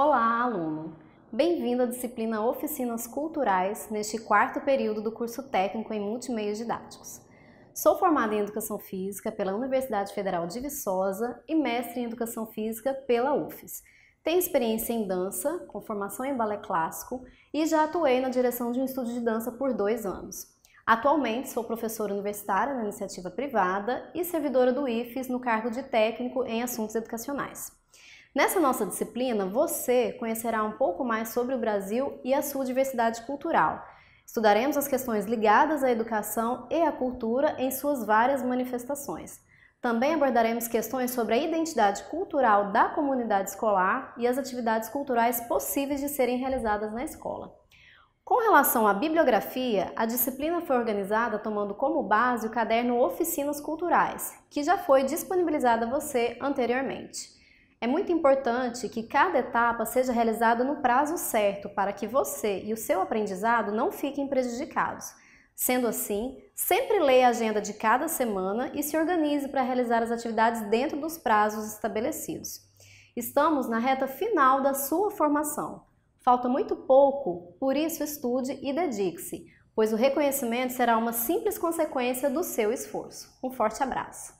Olá, aluno! Bem-vindo à disciplina Oficinas Culturais neste quarto período do curso técnico em Multimeios Didáticos. Sou formada em Educação Física pela Universidade Federal de Viçosa e mestre em Educação Física pela UFES. Tenho experiência em dança, com formação em balé clássico e já atuei na direção de um estúdio de dança por dois anos. Atualmente sou professora universitária na iniciativa privada e servidora do IFES no cargo de técnico em assuntos educacionais. Nessa nossa disciplina, você conhecerá um pouco mais sobre o Brasil e a sua diversidade cultural. Estudaremos as questões ligadas à educação e à cultura em suas várias manifestações. Também abordaremos questões sobre a identidade cultural da comunidade escolar e as atividades culturais possíveis de serem realizadas na escola. Com relação à bibliografia, a disciplina foi organizada tomando como base o caderno Oficinas Culturais, que já foi disponibilizado a você anteriormente. É muito importante que cada etapa seja realizada no prazo certo para que você e o seu aprendizado não fiquem prejudicados. Sendo assim, sempre leia a agenda de cada semana e se organize para realizar as atividades dentro dos prazos estabelecidos. Estamos na reta final da sua formação. Falta muito pouco, por isso estude e dedique-se, pois o reconhecimento será uma simples consequência do seu esforço. Um forte abraço!